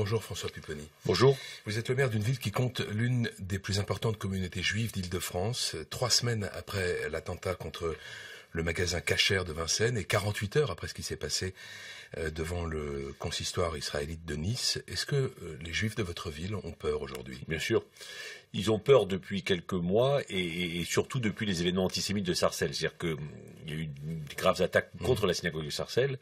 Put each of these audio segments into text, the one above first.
Bonjour François Pupponi. Bonjour. Vous êtes le maire d'une ville qui compte l'une des plus importantes communautés juives d'Île-de-France. Trois semaines après l'attentat contre le magasin cacher de Vincennes. Et 48 heures après ce qui s'est passé euh, devant le consistoire israélite de Nice, est-ce que euh, les juifs de votre ville ont peur aujourd'hui Bien sûr. Ils ont peur depuis quelques mois et, surtout depuis les événements antisémites de Sarcelles. C'est-à-dire qu'il hum, y a eu de graves attaques mmh. contre la synagogue de Sarcelles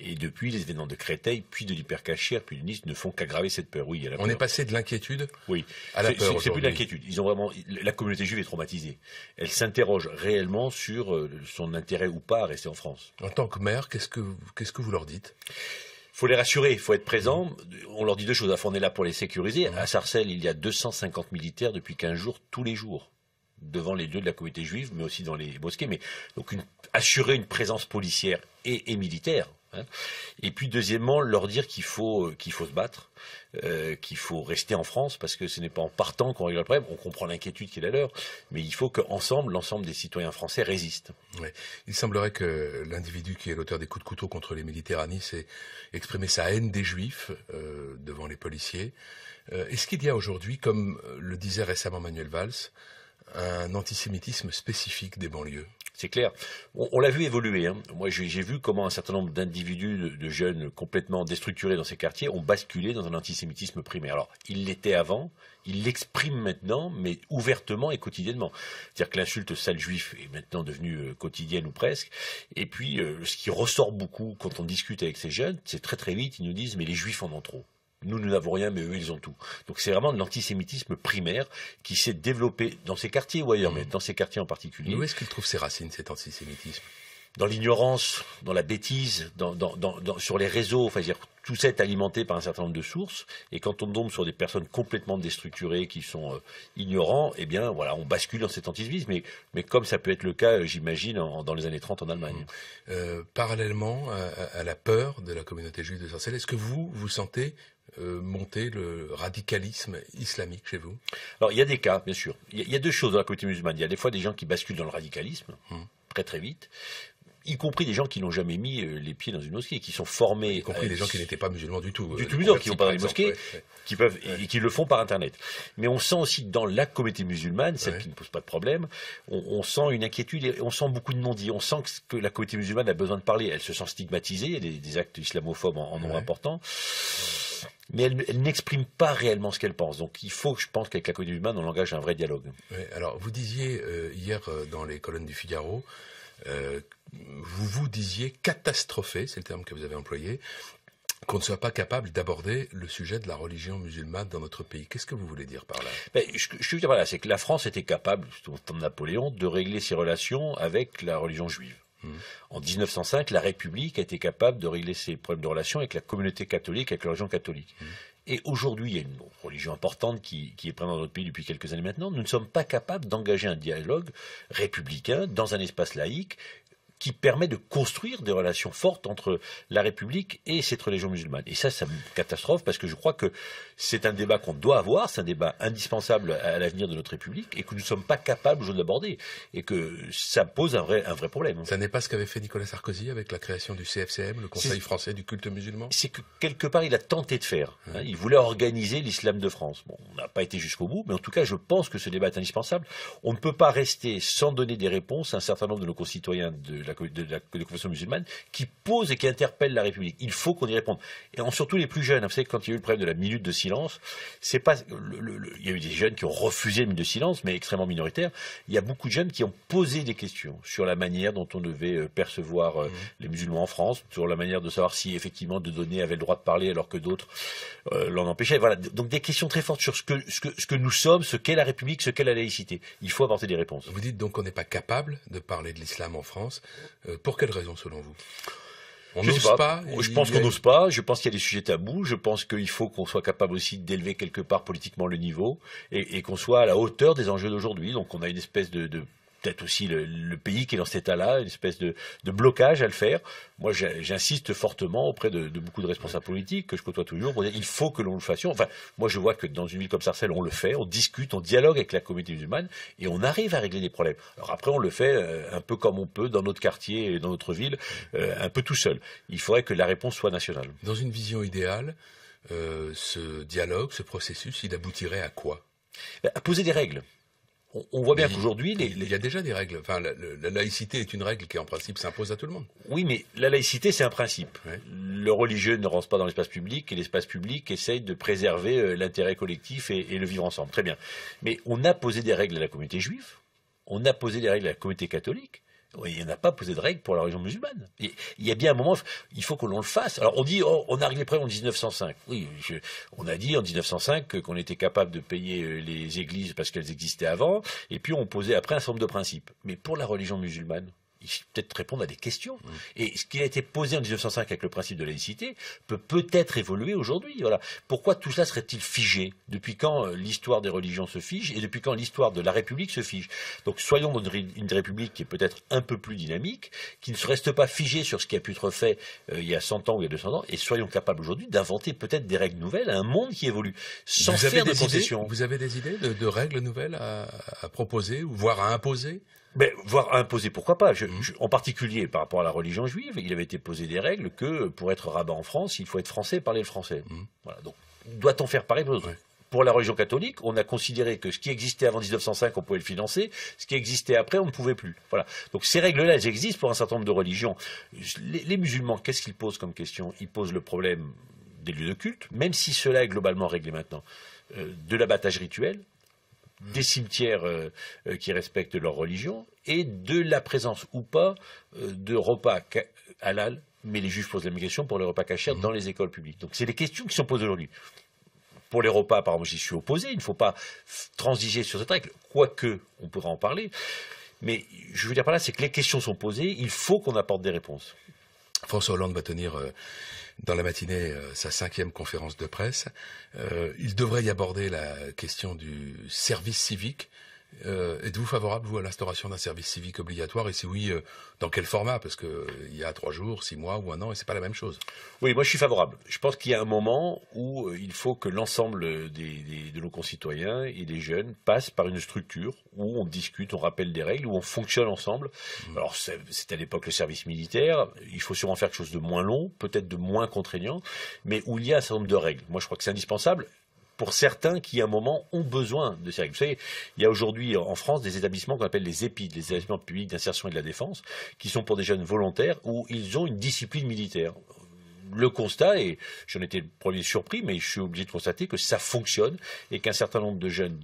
et depuis les événements de Créteil, puis de l'hypercachère, puis de Nice ne font qu'aggraver cette peur. Oui, On est passé de l'inquiétude oui. à la peur. C'est plus de l'inquiétude. Ils ont vraiment, la communauté juive est traumatisée. Elle s'interroge réellement sur euh, son intérêt ou pas à rester en France. En tant que maire, qu'est-ce que, qu'est-ce que vous leur dites faut les rassurer, il faut être présent. On leur dit deux choses. On est là pour les sécuriser. À Sarcelles, il y a 250 militaires depuis 15 jours, tous les jours, devant les lieux de la communauté juive, mais aussi dans les bosquets. Mais donc assurer une présence policière et militaire, Hein. Et puis deuxièmement, leur dire qu'il faut euh, qu'il faut se battre, euh, qu'il faut rester en France parce que ce n'est pas en partant qu'on règle le problème. On comprend l'inquiétude qui est la leur, mais il faut qu'ensemble, l'ensemble des citoyens français résistent. Il semblerait que l'individu qui est l'auteur des coups de couteau contre les Méditerranées s'est exprimé sa haine des Juifs euh, devant les policiers. Est-ce qu'il y a aujourd'hui, comme le disait récemment Manuel Valls, un antisémitisme spécifique des banlieues c'est clair. On, l'a vu évoluer. Hein. Moi, j'ai vu comment un certain nombre d'individus, de, jeunes complètement déstructurés dans ces quartiers, ont basculé dans un antisémitisme primaire. Alors, ils l'étaient avant, ils l'expriment maintenant, mais ouvertement et quotidiennement. C'est-à-dire que l'insulte sale juif est maintenant devenue euh, quotidienne ou presque. Et puis, euh, ce qui ressort beaucoup quand on discute avec ces jeunes, c'est très très vite, ils nous disent, mais les juifs en ont trop. Nous, nous n'avons rien, mais eux, ils ont tout. Donc c'est vraiment de l'antisémitisme primaire qui s'est développé dans ces quartiers ou ailleurs, mais mmh. dans ces quartiers en particulier. où est-ce qu'il trouve ses racines, cet antisémitisme dans l'ignorance, dans la bêtise, dans, sur les réseaux, enfin, dire, tout ça est alimenté par un certain nombre de sources. Et quand on tombe sur des personnes complètement déstructurées, qui sont euh, ignorants, eh bien, voilà, on bascule dans cet antisémitisme. Mais, mais comme ça peut être le cas, euh, j'imagine, dans les années 30 en Allemagne. Mmh. Euh, parallèlement à, la peur de la communauté juive de Sarcelles, est-ce que vous, vous sentez euh, monter le radicalisme islamique chez vous Alors il y a des cas, bien sûr. Il y, a deux choses dans la communauté musulmane. Il y a des fois des gens qui basculent dans le radicalisme, hmm. très très vite y compris des gens qui n'ont jamais mis euh, les pieds dans une mosquée, qui sont formés. Y compris des gens qui n'étaient pas musulmans du tout. Du euh, tout musulmans, qui vont pas dans les mosquées, qui peuvent, et qui le font par Internet. Mais on sent aussi dans la communauté musulmane, celle qui ne pose pas de problème, on, sent une inquiétude et on sent beaucoup de non-dits. On sent que, la communauté musulmane a besoin de parler. Elle se sent stigmatisée, il y a des, actes islamophobes en, en nombre important mais elle, n'exprime pas réellement ce qu'elle pense. Donc il faut, je pense, qu'avec la communauté humaine, on engage un vrai dialogue. alors vous disiez euh, hier euh, dans les colonnes du Figaro, euh, vous vous disiez catastrophé, c'est le terme que vous avez employé, qu'on ne soit pas capable d'aborder le sujet de la religion musulmane dans notre pays. Qu'est-ce que vous voulez dire par là ben, je, veux dire, c'est que la France était capable, au temps de Napoléon, de régler ses relations avec la religion juive. Mm. En 1905, la République a été capable de régler ses problèmes de relations avec la communauté catholique, avec la religion catholique. Mm. Et aujourd'hui, il y a une religion importante qui, qui est présente dans notre pays depuis quelques années maintenant. Nous ne sommes pas capables d'engager un dialogue républicain dans un espace laïque qui permet de construire des relations fortes entre la République et cette religion musulmane. Et ça, c'est une catastrophe parce que je crois que c'est un débat qu'on doit avoir, c'est un débat indispensable à l'avenir de notre République et que nous ne sommes pas capables aujourd'hui d'aborder et que ça pose un vrai, problème. Ça n'est pas ce qu'avait fait Nicolas Sarkozy avec la création du CFCM, le Conseil français du culte musulman C'est que quelque part, il a tenté de faire. Hein. Il voulait organiser l'islam de France. Bon, on n'a pas été jusqu'au bout, mais en tout cas, je pense que ce débat est indispensable. On ne peut pas rester sans donner des réponses à un certain nombre de nos concitoyens de de, la, confession musulmane, qui pose et qui interpelle la République. Il faut qu'on y réponde. Et surtout les plus jeunes. Vous savez, quand il y a eu le problème de la minute de silence, il y a eu des jeunes qui ont refusé la minute de silence, mais extrêmement minoritaire. Il y a beaucoup de jeunes qui ont posé des questions sur la manière dont on devait euh, percevoir euh, mmh. les musulmans en France, sur la manière de savoir si effectivement de donner avait le droit de parler alors que d'autres euh, l'en empêchaient. Donc des questions très fortes sur ce que nous sommes, ce qu'est la République, ce qu'est la laïcité. Il faut apporter des réponses. Vous dites donc qu'on n'est pas capable de parler de l'islam en France euh, pour quelle raison, selon vous on je, pas. je pense qu'on n'ose pas. Je pense qu'il y a des sujets tabous. Je pense qu'il faut qu'on soit capable aussi d'élever quelque part politiquement le niveau et, qu'on soit à la hauteur des enjeux d'aujourd'hui. Donc on a une espèce de peut-être aussi le, pays qui est dans cet état-là, une espèce de, blocage à le faire. Moi, j'insiste fortement auprès de, beaucoup de responsables politiques que je côtoie toujours pour dire il faut que l'on le fasse. Enfin, moi, je vois que dans une ville comme Sarcelles, on le fait, on discute, on dialogue avec la communauté musulmane et on arrive à régler des problèmes. Alors après, on le fait euh, un peu comme on peut dans notre quartier et dans notre ville, euh, un peu tout seul. Il faudrait que la réponse soit nationale. Dans une vision idéale, euh, ce dialogue, ce processus, il aboutirait à quoi ben, À poser des règles on, voit bien mmh. qu'aujourd'hui... Il y a déjà des règles. la, laïcité est une règle qui, en principe, s'impose à tout le monde. Oui, mais la laïcité, c'est un principe. Le religieux ne rentre pas dans l'espace public et l'espace public essaye de préserver euh, l'intérêt collectif et le vivre ensemble. Très bien. Mais on a posé des règles à la communauté juive, on a posé des règles à la communauté catholique, il n'y en a pas posé de règles pour la religion musulmane. il y a bien un moment, il faut que l'on le fasse. Alors on dit, oh, on a réglé en 1905. Oui, on a dit en 1905 qu'on était capable de payer euh, les églises parce qu'elles existaient avant, et puis on posait après un certain de principes. Mais pour la religion musulmane, il peut-être répondre à des questions. Et ce qui a été posé en 1905 avec le principe de laïcité peut peut-être évoluer aujourd'hui. Voilà. Pourquoi tout cela serait-il figé Depuis quand euh, l'histoire des religions se fige et depuis quand l'histoire de la République se fige Donc soyons une République qui est peut-être un peu plus dynamique, qui ne se reste pas figée sur ce qui a pu être fait euh, il y a 100 ans ou il y a 200 ans, et soyons capables aujourd'hui d'inventer peut-être des règles nouvelles à un monde qui évolue, sans faire des concessions. Vous avez des idées de, règles nouvelles à, à proposer, voire à imposer voire imposer, pourquoi pas mmh. En particulier par rapport à la religion juive, il avait été posé des règles que pour être rabbin en France, il faut être français et parler le français. Mmh. donc doit-on faire pareil pour la religion catholique, on a considéré que ce qui existait avant 1905, on pouvait le financer, ce qui existait après, on ne pouvait plus. Voilà. Donc ces règles-là, elles existent pour un certain nombre de religions. Les, musulmans, qu'est-ce qu'ils posent comme question Ils posent le problème des lieux de culte, même si cela est globalement réglé maintenant, euh, de l'abattage rituel, des cimetières euh, euh, qui respectent leur religion et de la présence ou pas euh, de repas halal, mais les juges posent la même question pour les repas cachers mhm. dans les écoles publiques. Donc c'est les questions qui sont posées aujourd'hui. Pour les repas, par exemple, j'y suis opposé, il ne faut pas transiger sur cette règle, quoique on pourra en parler. Mais je veux dire par là, c'est que les questions sont posées, il faut qu'on apporte des réponses. François Hollande va tenir dans la matinée euh, sa cinquième conférence de presse. Euh, il devrait y aborder la question du service civique euh, êtes-vous favorable, vous, à l'instauration d'un service civique obligatoire Et si oui, euh, dans quel format Parce qu'il euh, y a trois jours, six mois ou un an, et n'est pas la même chose. Oui, moi je suis favorable. Je pense qu'il y a un moment où il faut que l'ensemble de nos concitoyens et des jeunes passent par une structure où on discute, on rappelle des règles, où on fonctionne ensemble. Mmh. Alors c'est à l'époque le service militaire. Il faut sûrement faire quelque chose de moins long, peut-être de moins contraignant, mais où il y a un certain nombre de règles. Moi je crois que c'est indispensable pour certains qui, à un moment, ont besoin de ces Vous savez, il y a aujourd'hui en France des établissements qu'on appelle les EPID, les établissements publics d'insertion et de la défense, qui sont pour des jeunes volontaires où ils ont une discipline militaire le constat, et j'en étais le premier surpris, mais je suis obligé de constater que ça fonctionne et qu'un certain nombre de jeunes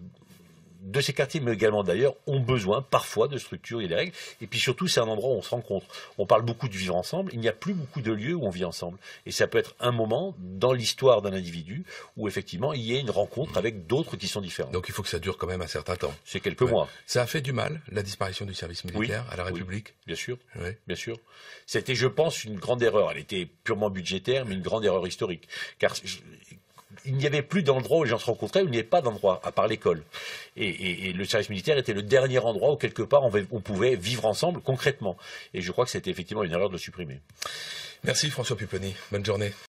de ces quartiers, mais également d'ailleurs, ont besoin parfois de structures et de règles. Et puis surtout, c'est un endroit où on se rencontre. On parle beaucoup de vivre ensemble. Il n'y a plus beaucoup de lieux où on vit ensemble. Et ça peut être un moment dans l'histoire d'un individu où effectivement il y a une rencontre avec d'autres qui sont différents. Donc il faut que ça dure quand même un certain temps. C'est quelques mois. Ça a fait du mal, la disparition du service militaire à la République Bien sûr. Bien sûr. C'était, je pense, une grande erreur. Elle était purement budgétaire, mais une grande erreur historique. Car il n'y avait plus d'endroit où les gens se rencontraient, où il n'y avait pas d'endroit, à part l'école. Et, le service militaire était le dernier endroit où, quelque part, on, pouvait vivre ensemble concrètement. Et je crois que c'était effectivement une erreur de le supprimer. Merci François Pupponi. Bonne journée.